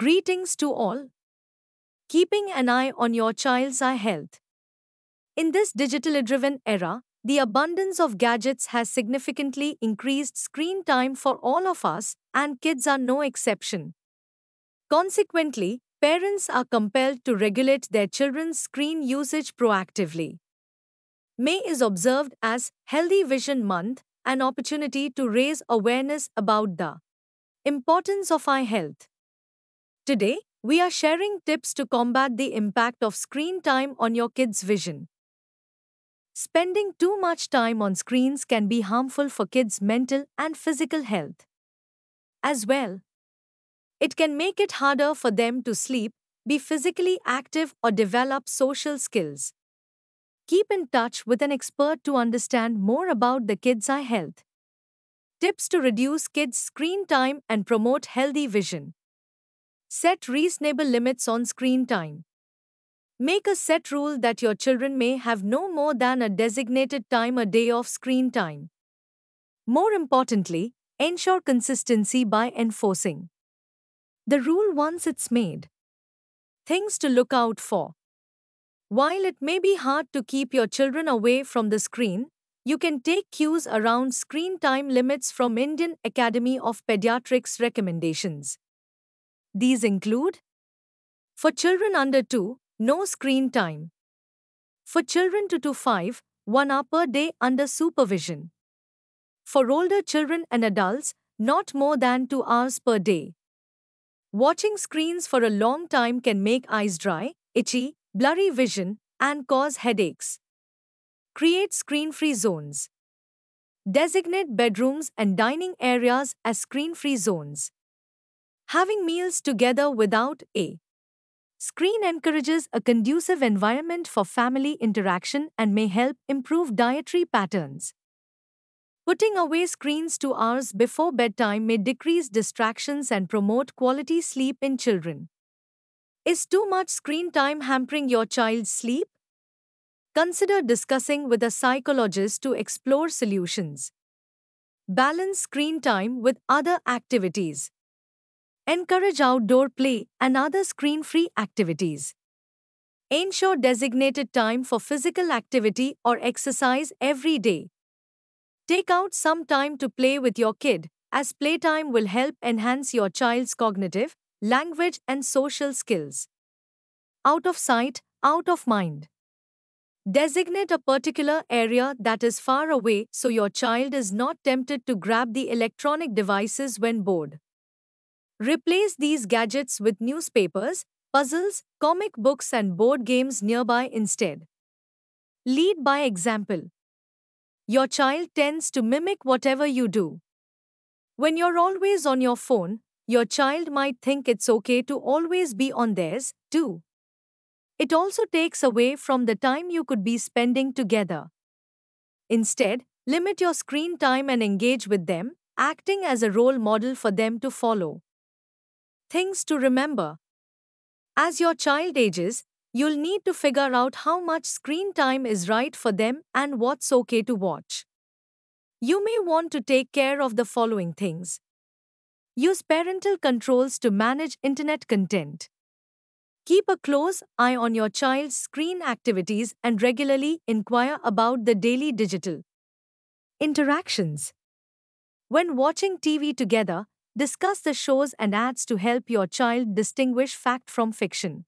Greetings to all. Keeping an eye on your child's eye health. In this digitally driven era, the abundance of gadgets has significantly increased screen time for all of us, and kids are no exception. Consequently, parents are compelled to regulate their children's screen usage proactively. May is observed as Healthy Vision Month, an opportunity to raise awareness about the importance of eye health. Today, we are sharing tips to combat the impact of screen time on your kids' vision. Spending too much time on screens can be harmful for kids' mental and physical health. As well, it can make it harder for them to sleep, be physically active, or develop social skills. Keep in touch with an expert to understand more about the kids' eye health. Tips to reduce kids' screen time and promote healthy vision. Set reasonable limits on screen time. Make a set rule that your children may have no more than a designated time a day of screen time. More importantly, ensure consistency by enforcing the rule once it's made. Things to look out for. While it may be hard to keep your children away from the screen, you can take cues around screen time limits from Indian Academy of Pediatrics recommendations. These include For children under 2, no screen time. For children 2 to 5, 1 hour per day under supervision. For older children and adults, not more than 2 hours per day. Watching screens for a long time can make eyes dry, itchy, blurry vision, and cause headaches. Create screen free zones. Designate bedrooms and dining areas as screen free zones having meals together without a screen encourages a conducive environment for family interaction and may help improve dietary patterns. Putting away screens two hours before bedtime may decrease distractions and promote quality sleep in children. Is too much screen time hampering your child's sleep? Consider discussing with a psychologist to explore solutions. Balance screen time with other activities. Encourage outdoor play and other screen free activities. Ensure designated time for physical activity or exercise every day. Take out some time to play with your kid, as playtime will help enhance your child's cognitive, language, and social skills. Out of sight, out of mind. Designate a particular area that is far away so your child is not tempted to grab the electronic devices when bored. Replace these gadgets with newspapers, puzzles, comic books, and board games nearby instead. Lead by example. Your child tends to mimic whatever you do. When you're always on your phone, your child might think it's okay to always be on theirs, too. It also takes away from the time you could be spending together. Instead, limit your screen time and engage with them, acting as a role model for them to follow. Things to remember. As your child ages, you'll need to figure out how much screen time is right for them and what's okay to watch. You may want to take care of the following things. Use parental controls to manage internet content. Keep a close eye on your child's screen activities and regularly inquire about the daily digital interactions. When watching TV together, Discuss the shows and ads to help your child distinguish fact from fiction.